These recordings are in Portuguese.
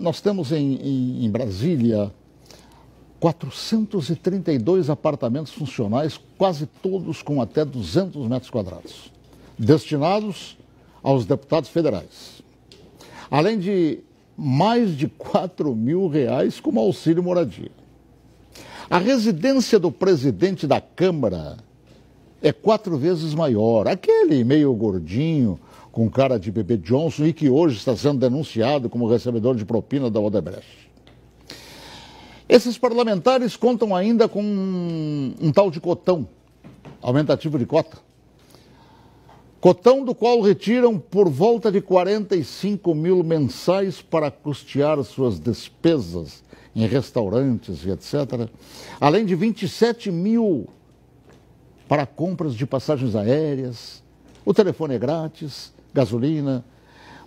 Nós temos em, em, em Brasília 432 apartamentos funcionais, quase todos com até 200 metros quadrados, destinados aos deputados federais. Além de mais de 4 mil reais como auxílio moradia. A residência do presidente da Câmara é quatro vezes maior. Aquele meio gordinho, com cara de bebê Johnson e que hoje está sendo denunciado como recebedor de propina da Odebrecht. Esses parlamentares contam ainda com um, um tal de cotão, aumentativo de cota. Cotão do qual retiram por volta de 45 mil mensais para custear suas despesas em restaurantes e etc. Além de 27 mil para compras de passagens aéreas, o telefone é grátis, gasolina,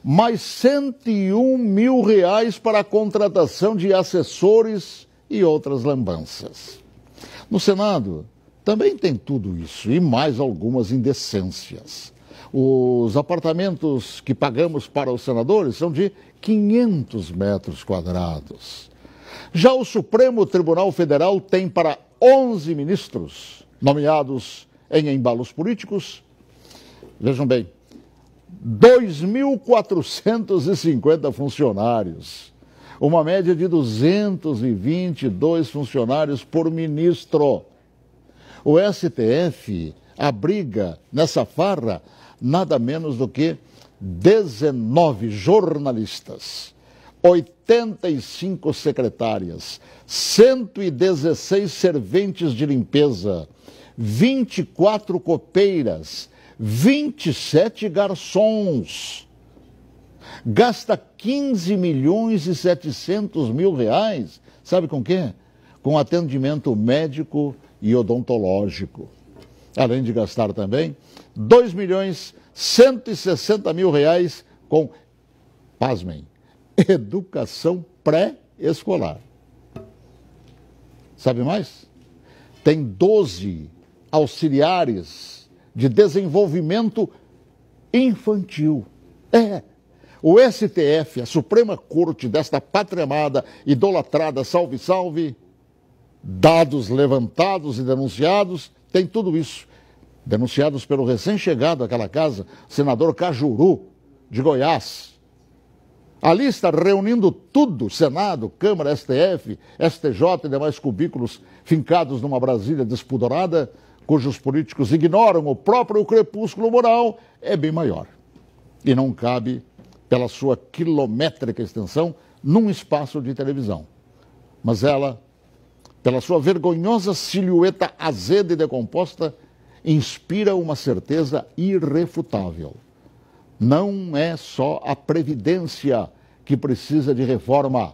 mais 101 mil reais para a contratação de assessores e outras lambanças. No Senado, também tem tudo isso e mais algumas indecências. Os apartamentos que pagamos para os senadores são de 500 metros quadrados. Já o Supremo Tribunal Federal tem para 11 ministros nomeados em embalos políticos. Vejam bem, 2.450 funcionários, uma média de 222 funcionários por ministro. O STF abriga nessa farra nada menos do que 19 jornalistas. 85 secretárias, 116 serventes de limpeza, 24 copeiras, 27 garçons. Gasta 15 milhões e 700 mil reais, sabe com quê? Com atendimento médico e odontológico. Além de gastar também 2 milhões 160 mil reais com, pasmem, educação pré-escolar. Sabe mais? Tem 12 auxiliares de desenvolvimento infantil. É. O STF, a Suprema Corte desta pátria amada, idolatrada, salve, salve, dados levantados e denunciados, tem tudo isso. Denunciados pelo recém-chegado àquela casa, senador Cajuru, de Goiás, Ali está reunindo tudo, Senado, Câmara, STF, STJ e demais cubículos fincados numa Brasília despudorada, cujos políticos ignoram o próprio crepúsculo moral, é bem maior. E não cabe, pela sua quilométrica extensão, num espaço de televisão. Mas ela, pela sua vergonhosa silhueta azeda e decomposta, inspira uma certeza irrefutável. Não é só a Previdência que precisa de reforma.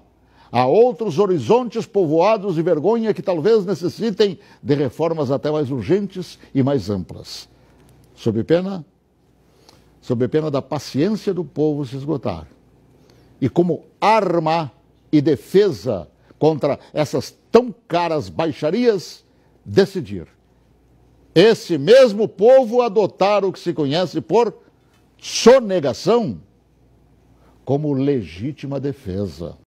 Há outros horizontes povoados de vergonha que talvez necessitem de reformas até mais urgentes e mais amplas. Sob pena, sob pena da paciência do povo se esgotar. E como arma e defesa contra essas tão caras baixarias, decidir. Esse mesmo povo adotar o que se conhece por sonegação como legítima defesa.